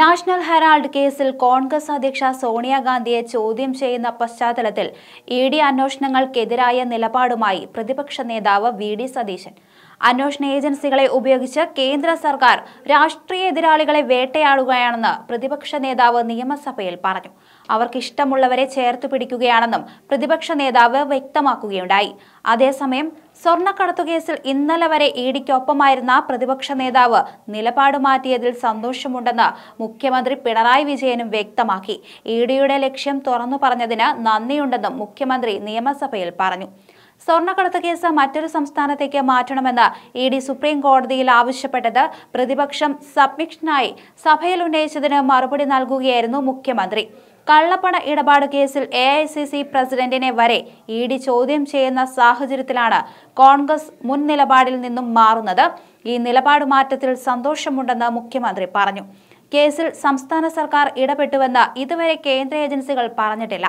national Herald കേസിൽ കോൺഗ്രസ് അധ്യക്ഷ സോണിയാഗാന്ധിയെ ചോദ്യം ചെയ്യുന്ന പശ്ചാത്തലത്തിൽ ഇ ഡി അന്വേഷണങ്ങൾക്കെതിരായ നിലപാടുമായി പ്രതിപക്ഷ നേതാവ് വി ഡി സതീശൻ അന്വേഷണ ഏജൻസികളെ ഉപയോഗിച്ച് കേന്ദ്ര സർക്കാർ രാഷ്ട്രീയ എതിരാളികളെ വേട്ടയാടുകയാണെന്ന് പ്രതിപക്ഷ നേതാവ് നിയമസഭയിൽ പറഞ്ഞു അവർക്കിഷ്ടമുള്ളവരെ ചേർത്ത് പിടിക്കുകയാണെന്നും പ്രതിപക്ഷ നേതാവ് വ്യക്തമാക്കുകയുണ്ടായി അതേസമയം സ്വർണ്ണക്കടത്തു കേസിൽ ഇന്നലെ വരെ ഇഡിക്കൊപ്പമായിരുന്ന പ്രതിപക്ഷ നേതാവ് നിലപാട് മാറ്റിയതിൽ സന്തോഷമുണ്ടെന്ന് മുഖ്യമന്ത്രി പിണറായി വിജയനും വ്യക്തമാക്കി ഇഡിയുടെ ലക്ഷ്യം തുറന്നു പറഞ്ഞതിന് നന്ദിയുണ്ടെന്നും മുഖ്യമന്ത്രി നിയമസഭയിൽ പറഞ്ഞു സ്വർണ്ണക്കടത്ത് കേസ് മറ്റൊരു സംസ്ഥാനത്തേക്ക് മാറ്റണമെന്ന് ഇ ഡി സുപ്രീം കോടതിയിൽ ആവശ്യപ്പെട്ടത് പ്രതിപക്ഷം സബ്മിഷനായി സഭയിൽ ഉന്നയിച്ചതിന് മറുപടി നൽകുകയായിരുന്നു മുഖ്യമന്ത്രി കള്ളപ്പണ ഇടപാട് കേസിൽ എ ഐ സി സി പ്രസിഡന്റിനെ വരെ ഇ ഡി ചോദ്യം ചെയ്യുന്ന സാഹചര്യത്തിലാണ് കോൺഗ്രസ് മുൻ നിലപാടിൽ നിന്നും മാറുന്നത് ഈ നിലപാട് മാറ്റത്തിൽ സന്തോഷമുണ്ടെന്ന് മുഖ്യമന്ത്രി പറഞ്ഞു കേസിൽ സംസ്ഥാന സർക്കാർ ഇടപെട്ടുവെന്ന് ഇതുവരെ കേന്ദ്ര ഏജൻസികൾ പറഞ്ഞിട്ടില്ല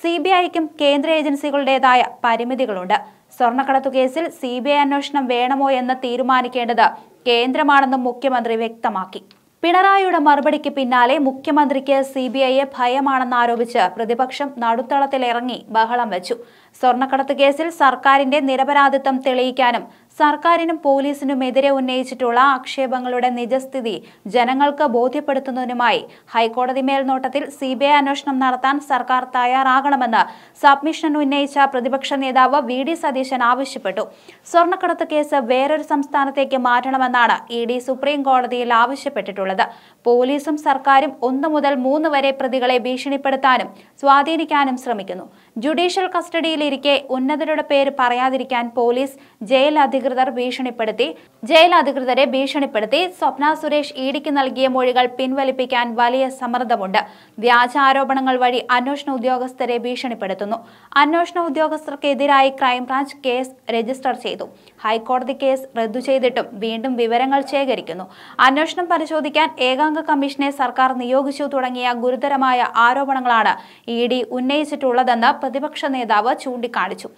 സി ബി ഐക്കും കേന്ദ്ര ഏജൻസികളുടേതായ പരിമിതികളുണ്ട് സ്വർണ്ണക്കടത്തു കേസിൽ സി ബി ഐ അന്വേഷണം വേണമോ എന്ന് തീരുമാനിക്കേണ്ടത് കേന്ദ്രമാണെന്നും മുഖ്യമന്ത്രി വ്യക്തമാക്കി പിണറായിയുടെ മറുപടിക്ക് പിന്നാലെ മുഖ്യമന്ത്രിക്ക് സി ബി ഐയെ ഭയമാണെന്നാരോപിച്ച് പ്രതിപക്ഷം നടുത്തളത്തിലിറങ്ങി ബഹളം വെച്ചു സ്വർണ്ണക്കടത്ത് കേസിൽ സർക്കാരിന്റെ നിരപരാധിത്വം തെളിയിക്കാനും സർക്കാരിനും പോലീസിനും എതിരെ ഉന്നയിച്ചിട്ടുള്ള ആക്ഷേപങ്ങളുടെ നിജസ്ഥിതി ജനങ്ങൾക്ക് ബോധ്യപ്പെടുത്തുന്നതിനുമായി ഹൈക്കോടതി മേൽനോട്ടത്തിൽ സി ബി ഐ അന്വേഷണം നടത്താൻ സർക്കാർ തയ്യാറാകണമെന്ന് സബ്മിഷൻ ഉന്നയിച്ച പ്രതിപക്ഷ നേതാവ് വി ഡി സതീശൻ ആവശ്യപ്പെട്ടു സ്വർണ്ണക്കടത്ത് കേസ് വേറൊരു സംസ്ഥാനത്തേക്ക് മാറ്റണമെന്നാണ് ഇ ഡി സുപ്രീം കോടതിയിൽ ആവശ്യപ്പെട്ടിട്ടുള്ളത് പോലീസും സർക്കാരും ഒന്നു മുതൽ മൂന്ന് വരെ പ്രതികളെ ഭീഷണിപ്പെടുത്താനും സ്വാധീനിക്കാനും ശ്രമിക്കുന്നു ജുഡീഷ്യൽ കസ്റ്റഡിയിലിരിക്കെ ഉന്നതരുടെ പേര് പറയാതിരിക്കാൻ പോലീസ് ജയിൽ അധികൃതർ അധികൃതർ ഭീഷണിപ്പെടുത്തി ജയിൽ അധികൃതരെ ഭീഷണിപ്പെടുത്തി സ്വപ്ന സുരേഷ് ഇഡിക്ക് നൽകിയ മൊഴികൾ പിൻവലിപ്പിക്കാൻ വലിയ സമ്മർദ്ദമുണ്ട് വ്യാജ ആരോപണങ്ങൾ വഴി അന്വേഷണ ഉദ്യോഗസ്ഥരെ ഭീഷണിപ്പെടുത്തുന്നു അന്വേഷണ ഉദ്യോഗസ്ഥർക്കെതിരായി ക്രൈംബ്രാഞ്ച് കേസ് രജിസ്റ്റർ ചെയ്തു ഹൈക്കോടതി കേസ് റദ്ദു ചെയ്തിട്ടും വീണ്ടും വിവരങ്ങൾ ശേഖരിക്കുന്നു അന്വേഷണം പരിശോധിക്കാൻ ഏകാംഗ കമ്മീഷനെ സർക്കാർ നിയോഗിച്ചു തുടങ്ങിയ ഗുരുതരമായ ആരോപണങ്ങളാണ് ഇ ഡി ഉന്നയിച്ചിട്ടുള്ളതെന്ന് പ്രതിപക്ഷ നേതാവ് ചൂണ്ടിക്കാണിച്ചു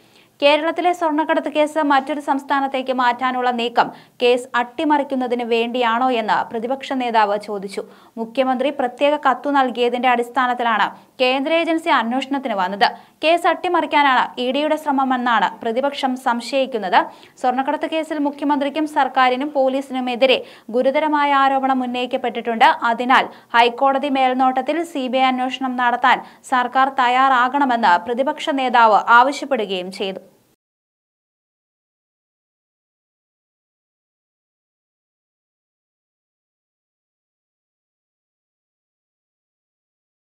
കേരളത്തിലെ സ്വർണ്ണക്കടത്ത് കേസ് മറ്റൊരു സംസ്ഥാനത്തേക്ക് മാറ്റാനുള്ള നീക്കം കേസ് അട്ടിമറിക്കുന്നതിന് വേണ്ടിയാണോ എന്ന് പ്രതിപക്ഷ നേതാവ് ചോദിച്ചു മുഖ്യമന്ത്രി പ്രത്യേക കത്തു നൽകിയതിന്റെ അടിസ്ഥാനത്തിലാണ് കേന്ദ്ര ഏജൻസി അന്വേഷണത്തിന് വന്നത് കേസ് അട്ടിമറിക്കാനാണ് ഇ ഡിയുടെ ശ്രമമെന്നാണ് പ്രതിപക്ഷം സംശയിക്കുന്നത് സ്വർണ്ണക്കടത്ത് കേസിൽ മുഖ്യമന്ത്രിക്കും സർക്കാരിനും പോലീസിനുമെതിരെ ഗുരുതരമായ ആരോപണം ഉന്നയിക്കപ്പെട്ടിട്ടുണ്ട് അതിനാൽ ഹൈക്കോടതി മേൽനോട്ടത്തിൽ സി അന്വേഷണം നടത്താൻ സർക്കാർ തയ്യാറാകണമെന്ന് പ്രതിപക്ഷ നേതാവ് ആവശ്യപ്പെടുകയും ചെയ്തു